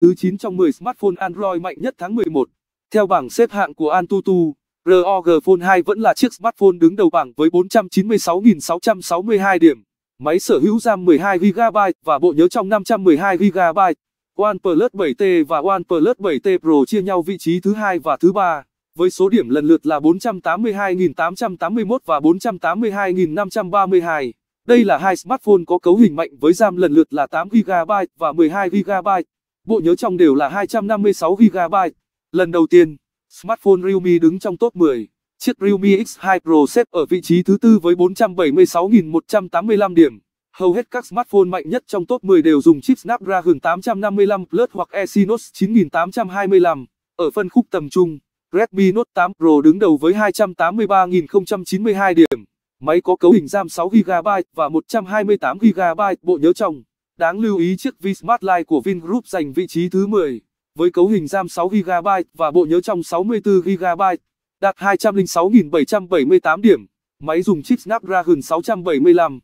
thứ 9 trong 10 smartphone Android mạnh nhất tháng 11. Theo bảng xếp hạng của Antutu, ROG Phone 2 vẫn là chiếc smartphone đứng đầu bảng với 496.662 điểm. Máy sở hữu RAM 12GB và bộ nhớ trong 512GB. OnePlus 7T và OnePlus 7T Pro chia nhau vị trí thứ hai và thứ ba, với số điểm lần lượt là 482.881 và 482.532. Đây là hai smartphone có cấu hình mạnh với RAM lần lượt là 8GB và 12GB bộ nhớ trong đều là 256GB. Lần đầu tiên, smartphone Realme đứng trong top 10. Chiếc Realme X2 Pro xếp ở vị trí thứ tư với 476.185 điểm. Hầu hết các smartphone mạnh nhất trong top 10 đều dùng chip Snapdragon 855 Plus hoặc Exynos 9825. Ở phân khúc tầm trung, Redmi Note 8 Pro đứng đầu với 283.092 điểm. Máy có cấu hình RAM 6GB và 128GB bộ nhớ trong. Đáng lưu ý chiếc Vsmart Lite của Vingroup giành vị trí thứ 10, với cấu hình RAM 6GB và bộ nhớ trong 64GB, đạt 206.778 điểm. Máy dùng chip Snapdragon 675.